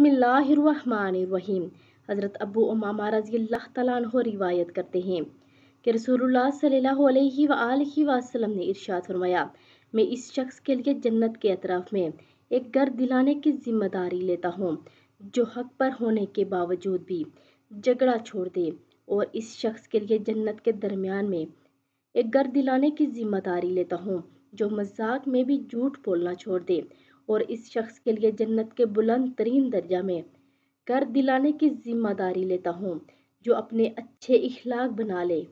बिसमीम हज़रत अबू उमामा रजी अल्लाह तला रिवायत करते हैं कि रसूलुल्लाह सल्लल्लाहु अलैहि वसल्लम वाल ने इरशाद फरमाया मैं इस शख्स के लिए जन्नत के अतराफ़ में एक घर दिलाने की जिम्मेदारी लेता हूँ जो हक पर होने के बावजूद भी झगड़ा छोड़ दे और इस शख्स के लिए जन्नत के दरमियान में एक घर दिलाने की जिम्मेदारी लेता हूँ जो मजाक में भी झूठ बोलना छोड़ दे और इस शख्स के लिए जन्नत के बुलंद तरीन दर्जा में कर दिलाने की जिम्मेदारी लेता हूँ जो अपने अच्छे इखलाक बना ले